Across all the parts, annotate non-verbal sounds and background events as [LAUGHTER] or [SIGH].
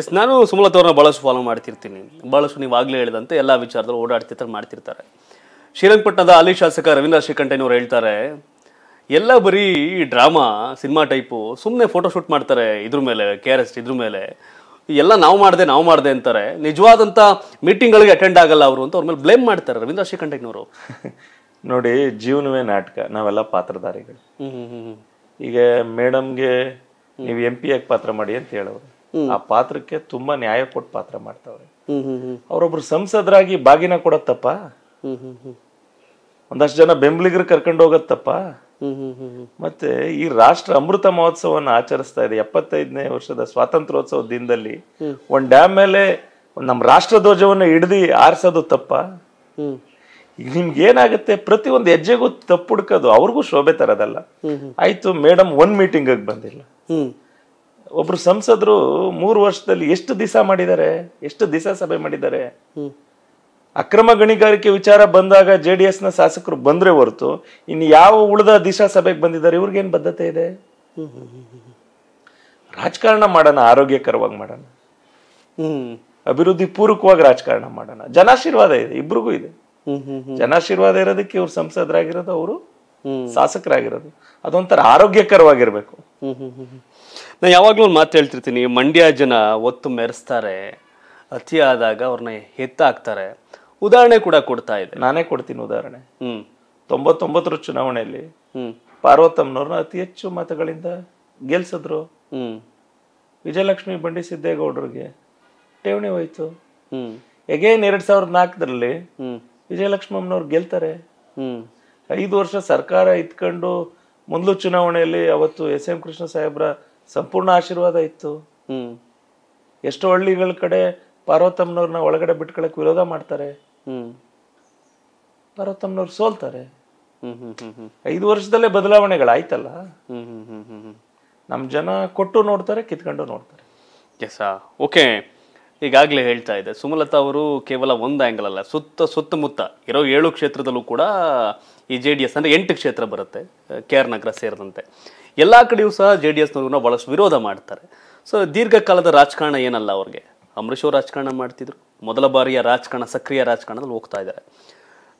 S ನಾನು ಸುಮಲತಾ ಅವ್ರನ್ನ ಭಾಳಷ್ಟು ಫಾಲೋ ಮಾಡ್ತಿರ್ತೀನಿ ಭಾಳಷ್ಟು ನೀವು ಆಗಲೇ ಹೇಳಿದಂತೆ ಎಲ್ಲ ವಿಚಾರದಲ್ಲಿ ಓಡಾಡ್ತಿರ್ತಾರೆ ಮಾಡ್ತಿರ್ತಾರೆ ಶ್ರೀರಂಗಪಟ್ಟಣದ ಹಾಲಿ ಶಾಸಕ ರವೀಂದ್ರ ಶ್ರೀಕಂಠಯ್ಯನವ್ರು ಹೇಳ್ತಾರೆ ಎಲ್ಲ ಬರೀ ಡ್ರಾಮಾ ಸಿನಿಮಾ ಟೈಪು ಸುಮ್ಮನೆ ಫೋಟೋ ಶೂಟ್ ಮಾಡ್ತಾರೆ ಇದ್ರ ಮೇಲೆ ಕೆ ಆರ್ ಎಸ್ ಇದ್ರ ಮೇಲೆ ಎಲ್ಲ ನಾವು ಮಾಡಿದೆ ನಾವು ಮಾಡಿದೆ ಅಂತಾರೆ ನಿಜವಾದಂಥ ಮೀಟಿಂಗ್ಗಳಿಗೆ ಅಟೆಂಡ್ ಆಗಲ್ಲ ಅವರು ಅಂತ ಅವ್ರ ಮೇಲೆ ಬ್ಲೇಮ್ ಮಾಡ್ತಾರೆ ರವೀಂದ್ರ ಶ್ರೀಕಂಠಯ್ಯನವರು [LAUGHS] ನೋಡಿ ಜೀವನವೇ ನಾಟಕ ನಾವೆಲ್ಲ ಪಾತ್ರಧಾರಿಗಳು ಈಗ ಮೇಡಮ್ಗೆ ನೀವು ಎಂ ಪಿ ಆಗಿ ಪಾತ್ರ ಮಾಡಿ ಅಂತ ಹೇಳೋರು ಆ ಪಾತ್ರಕ್ಕೆ ತುಂಬಾ ನ್ಯಾಯ ಕೊಟ್ಟು ಪಾತ್ರ ಮಾಡ್ತಾವ್ರೆ ಅವರೊಬ್ರು ಸಂಸದರಾಗಿ ಬಾಗಿನ ಕೊಡತ್ತಪ್ಪ ಒಂದಷ್ಟು ಜನ ಬೆಂಬಲಿಗರು ಕರ್ಕೊಂಡು ಹೋಗತ್ತಪ್ಪ ಮತ್ತೆ ಈ ರಾಷ್ಟ್ರ ಅಮೃತ ಮಹೋತ್ಸವವನ್ನು ಆಚರಿಸ್ತಾ ಇದೆ ಎಪ್ಪತ್ತೈದನೇ ವರ್ಷದ ಸ್ವಾತಂತ್ರ್ಯೋತ್ಸವ ದಿನದಲ್ಲಿ ಒಂದ್ ಡ್ಯಾಮ್ ಮೇಲೆ ನಮ್ಮ ರಾಷ್ಟ್ರ ಧ್ವಜವನ್ನು ಹಿಡ್ದು ಆರಿಸೋದು ತಪ್ಪ ನಿಮ್ಗೆ ಏನಾಗುತ್ತೆ ಪ್ರತಿ ಒಂದು ಹೆಜ್ಜೆಗೂ ತಪ್ಪು ಹುಡ್ಕೋದು ಅವ್ರಿಗೂ ಶೋಭೆ ತರದಲ್ಲ ಆಯ್ತು ಮೇಡಮ್ ಒಂದ್ ಮೀಟಿಂಗ್ ಬಂದಿಲ್ಲ ಒಬ್ರು ಸಂಸದರು ಮೂರು ವರ್ಷದಲ್ಲಿ ಎಷ್ಟು ದಿಸಾ ಮಾಡಿದ್ದಾರೆ ಎಷ್ಟು ದಿಸಾ ಸಭೆ ಮಾಡಿದ್ದಾರೆ ಅಕ್ರಮ ಗಣಿಗಾರಿಕೆ ವಿಚಾರ ಬಂದಾಗ ಜೆ ಡಿ ಎಸ್ನ ಶಾಸಕರು ಬಂದ್ರೆ ಹೊರತು ಇನ್ನು ಯಾವ ಉಳಿದ ದಿಶಾ ಸಭೆಗೆ ಬಂದಿದ್ದಾರೆ ಇವ್ರಿಗೇನು ಬದ್ಧತೆ ಇದೆ ರಾಜಕಾರಣ ಮಾಡೋಣ ಆರೋಗ್ಯಕರವಾಗಿ ಮಾಡೋಣ ಅಭಿವೃದ್ಧಿ ಪೂರ್ವಕವಾಗಿ ರಾಜಕಾರಣ ಮಾಡೋಣ ಜನಾಶೀರ್ವಾದ ಇದೆ ಇಬ್ರಿಗೂ ಇದೆ ಜನಾಶೀರ್ವಾದ ಇರೋದಕ್ಕೆ ಇವ್ರು ಸಂಸದರಾಗಿರೋದು ಅವರು ಶಾಸಕರಾಗಿರೋದು ಅದೊಂಥರ ಆರೋಗ್ಯಕರವಾಗಿರ್ಬೇಕು ನಾನು ಯಾವಾಗಲೂ ಒಂದು ಮಾತು ಹೇಳ್ತಿರ್ತೀನಿ ಮಂಡ್ಯ ಜನ ಒತ್ತು ಮೆರೆಸ್ತಾರೆ ಅತಿ ಆದಾಗ ಅವ್ರನ್ನ ಎತ್ತಾಕ್ತಾರೆ ಉದಾಹರಣೆ ಕೂಡ ಕೊಡ್ತಾ ಇದೆ ನಾನೇ ಕೊಡ್ತೀನಿ ಉದಾಹರಣೆ ಹ್ಮ್ ತೊಂಬತ್ತೊಂಬತ್ತರ ಚುನಾವಣೆಯಲ್ಲಿ ಪಾರ್ವತಮ್ಮನವ್ರನ್ನ ಅತಿ ಹೆಚ್ಚು ಮತಗಳಿಂದ ಗೆಲ್ಸಿದ್ರು ವಿಜಯಲಕ್ಷ್ಮಿ ಬಂಡಿ ಸಿದ್ದೇಗೌಡರಿಗೆ ಠೇವಣಿ ಹೋಯ್ತು ಎಗೇನ್ ಎರಡ್ ಸಾವಿರದ ನಾಲ್ಕರಲ್ಲಿ ವಿಜಯಲಕ್ಷ್ಮಮ್ಮನವ್ರು ಗೆಲ್ತಾರೆ ಹ್ಮ್ ಐದು ವರ್ಷ ಸರ್ಕಾರ ಇತ್ಕೊಂಡು ಮೊದಲು ಚುನಾವಣೆಯಲ್ಲಿ ಅವತ್ತು ಎಸ್ ಎಂ ಕೃಷ್ಣ ಸಾಹೇಬ್ರ ಸಂಪೂರ್ಣ ಆಶೀರ್ವಾದ ಇತ್ತು ಎಷ್ಟೋ ಹಳ್ಳಿಗಳ ಕಡೆ ಪಾರ್ವತಮ್ಮನವ್ರನ್ನ ಒಳಗಡೆ ಬಿಟ್ಕೊಳಕ್ ವಿರೋಧ ಮಾಡ್ತಾರೆ ಪಾರ್ವತಮ್ಮನವ್ರು ಸೋಲ್ತಾರೆ ಐದು ವರ್ಷದಲ್ಲೇ ಬದಲಾವಣೆಗಳಾಯ್ತಲ್ಲ ನಮ್ಮ ಜನ ಕೊಟ್ಟು ನೋಡ್ತಾರೆ ಕಿತ್ಕೊಂಡು ನೋಡ್ತಾರೆ ಎಸ್ ಓಕೆ ಈಗಾಗಲೇ ಹೇಳ್ತಾ ಇದೆ ಸುಮಲತಾ ಅವರು ಕೇವಲ ಒಂದು ಆ್ಯಂಗಲ್ ಅಲ್ಲ ಸುತ್ತ ಸುತ್ತಮುತ್ತ ಇರೋ ಏಳು ಕ್ಷೇತ್ರದಲ್ಲೂ ಕೂಡ ಈ ಜೆ ಡಿ ಎಸ್ ಅಂದರೆ ಎಂಟು ಕ್ಷೇತ್ರ ಬರುತ್ತೆ ಕೆ ಆರ್ ನಗರ ಸೇರಿದಂತೆ ಎಲ್ಲ ಕಡೆಯೂ ಸಹ ಜೆ ಡಿ ಎಸ್ನವ್ರನ್ನ ಭಾಳಷ್ಟು ವಿರೋಧ ಮಾಡ್ತಾರೆ ಸೊ ದೀರ್ಘಕಾಲದ ರಾಜಕಾರಣ ಏನಲ್ಲ ಅವ್ರಿಗೆ ಅಮೃಶೋ ರಾಜಕಾರಣ ಮಾಡ್ತಿದ್ರು ಮೊದಲ ಬಾರಿಯ ರಾಜಕಾರಣ ಸಕ್ರಿಯ ರಾಜಕಾರಣದಲ್ಲಿ ಹೋಗ್ತಾ ಇದ್ದಾರೆ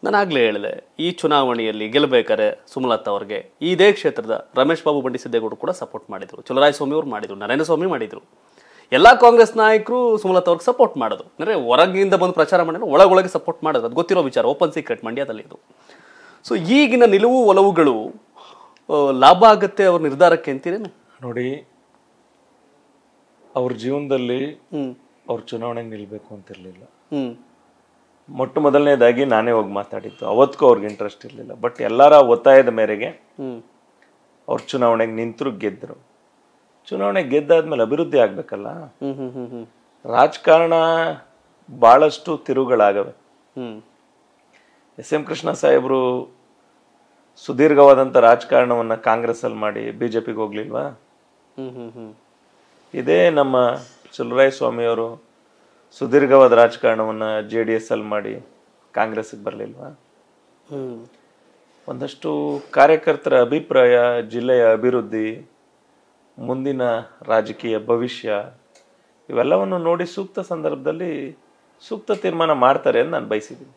ನಾನು ಆಗಲೇ ಹೇಳಿದೆ ಈ ಚುನಾವಣೆಯಲ್ಲಿ ಗೆಲ್ಲಬೇಕಾದ್ರೆ ಸುಮಲತಾ ಅವ್ರಿಗೆ ಇದೇ ಕ್ಷೇತ್ರದ ರಮೇಶ್ ಬಾಬು ಬಂಡಿ ಸಿದ್ದೇಗೌಡರು ಕೂಡ ಸಪೋರ್ಟ್ ಮಾಡಿದರು ಚಲರಾಯಸ್ವಾಮಿ ಅವರು ಮಾಡಿದರು ನರೇಂದ್ರ ಸ್ವಾಮಿ ಮಾಡಿದರು ಎಲ್ಲ ಕಾಂಗ್ರೆಸ್ ನಾಯಕರು ಸುಮಲತಾ ಅವ್ರಿಗೆ ಸಪೋರ್ಟ್ ಮಾಡೋದು ಅಂದರೆ ಹೊರಗಿಂದ ಬಂದು ಪ್ರಚಾರ ಮಾಡಿದ್ರು ಒಳಗೊಳಗೆ ಸಪೋರ್ಟ್ ಮಾಡೋದು ಅದು ಗೊತ್ತಿರೋ ವಿಚಾರ ಓಪನ್ ಸೀಕ್ರೆಟ್ ಮಂಡ್ಯದಲ್ಲಿ ಇದು ಸೊ ಈಗಿನ ನಿಲುವು ಒಲವುಗಳು ಲಾಭ ಆಗುತ್ತೆ ಅವ್ರ ನಿರ್ಧಾರಕ್ಕೆ ಅಂತೀರೇನು ನೋಡಿ ಅವ್ರ ಜೀವನದಲ್ಲಿ ಅವ್ರ ಚುನಾವಣೆಗೆ ನಿಲ್ಬೇಕು ಅಂತಿರ್ಲಿಲ್ಲ ಮೊಟ್ಟ ಮೊದಲನೇದಾಗಿ ನಾನೇ ಹೋಗಿ ಮಾತಾಡಿದ್ದು ಅವತ್ತಿಗೂ ಅವ್ರಿಗೆ ಇಂಟ್ರೆಸ್ಟ್ ಇರಲಿಲ್ಲ ಬಟ್ ಎಲ್ಲರ ಒತ್ತಾಯದ ಮೇರೆಗೆ ಅವ್ರ ಚುನಾವಣೆಗೆ ನಿಂತರು ಗೆದ್ದರು ಚುನಾವಣೆ ಗೆದ್ದಾದ್ಮೇಲೆ ಅಭಿವೃದ್ಧಿ ಆಗ್ಬೇಕಲ್ಲ ರಾಜಕಾರಣ ಬಹಳಷ್ಟು ತಿರುಗಳಾಗವೆ ಎಸ್ ಎಂ ಕೃಷ್ಣ ಸಾಹೇಬ್ರು ಸುದೀರ್ಘವಾದಂಥ ರಾಜಕಾರಣವನ್ನು ಅಲ್ಲಿ ಮಾಡಿ ಬಿ ಜೆ ಪಿಗೆ ಹೋಗ್ಲಿಲ್ವಾ ಇದೇ ನಮ್ಮ ಚಲುರಾಯ ಸ್ವಾಮಿಯವರು ಸುದೀರ್ಘವಾದ ರಾಜಕಾರಣವನ್ನು ಜೆ ಡಿ ಎಸ್ ಅಲ್ಲಿ ಮಾಡಿ ಕಾಂಗ್ರೆಸ್ಗೆ ಬರಲಿಲ್ವಾ ಒಂದಷ್ಟು ಕಾರ್ಯಕರ್ತರ ಅಭಿಪ್ರಾಯ ಜಿಲ್ಲೆಯ ಅಭಿವೃದ್ಧಿ ಮುಂದಿನ ರಾಜಕೀಯ ಭವಿಷ್ಯ ಇವೆಲ್ಲವನ್ನು ನೋಡಿ ಸೂಕ್ತ ಸಂದರ್ಭದಲ್ಲಿ ಸೂಕ್ತ ತೀರ್ಮಾನ ಮಾಡ್ತಾರೆ ಅಂತ ನಾನು ಬಯಸಿದ್ದೀನಿ